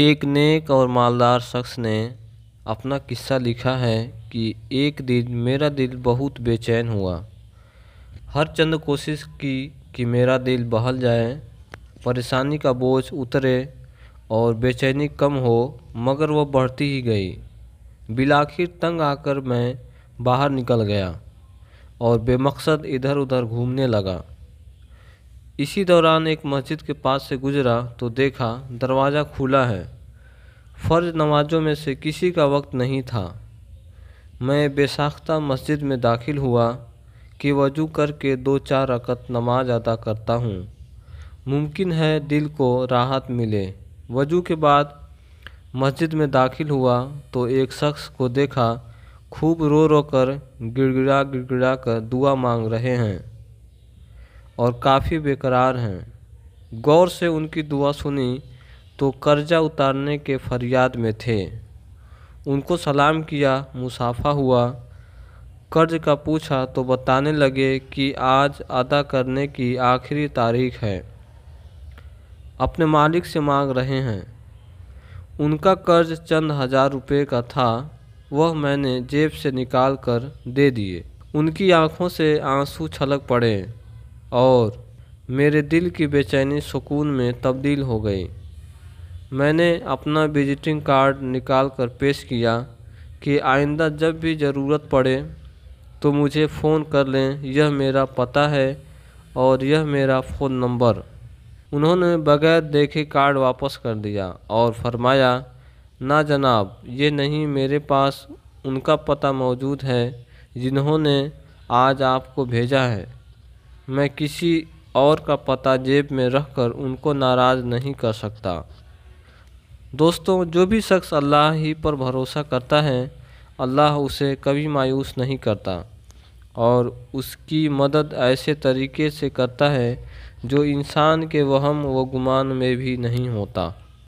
एक नेक और मालदार शख्स ने अपना किस्सा लिखा है कि एक दिन मेरा दिल बहुत बेचैन हुआ हर चंद कोशिश की कि मेरा दिल बहल जाए परेशानी का बोझ उतरे और बेचैनी कम हो मगर वह बढ़ती ही गई बिलाखिर तंग आकर मैं बाहर निकल गया और बेमकसद इधर उधर घूमने लगा इसी दौरान एक मस्जिद के पास से गुजरा तो देखा दरवाज़ा खुला है फ़र्ज नमाजों में से किसी का वक्त नहीं था मैं बेसाख्ता मस्जिद में दाखिल हुआ कि वजू करके दो चार रकत नमाज अदा करता हूँ मुमकिन है दिल को राहत मिले वजू के बाद मस्जिद में दाखिल हुआ तो एक शख्स को देखा खूब रो रो कर गिड़गिड़ा गिड़गिड़ा कर दुआ मांग रहे हैं और काफ़ी बेकरार हैं गौर से उनकी दुआ सुनी तो कर्जा उतारने के फरियाद में थे उनको सलाम किया मुसाफा हुआ कर्ज का पूछा तो बताने लगे कि आज अदा करने की आखिरी तारीख है अपने मालिक से मांग रहे हैं उनका कर्ज चंद हज़ार रुपये का था वह मैंने जेब से निकाल कर दे दिए उनकी आंखों से आंसू छलक पड़े और मेरे दिल की बेचैनी सुकून में तब्दील हो गई मैंने अपना विजिटिंग कार्ड निकाल कर पेश किया कि आइंदा जब भी ज़रूरत पड़े तो मुझे फ़ोन कर लें यह मेरा पता है और यह मेरा फ़ोन नंबर उन्होंने बगैर देखे कार्ड वापस कर दिया और फरमाया ना जनाब ये नहीं मेरे पास उनका पता मौजूद है जिन्होंने आज आपको भेजा है मैं किसी और का पता जेब में रखकर कर उनको नाराज़ नहीं कर सकता दोस्तों जो भी शख्स अल्लाह ही पर भरोसा करता है अल्लाह उसे कभी मायूस नहीं करता और उसकी मदद ऐसे तरीके से करता है जो इंसान के वहम व गुमान में भी नहीं होता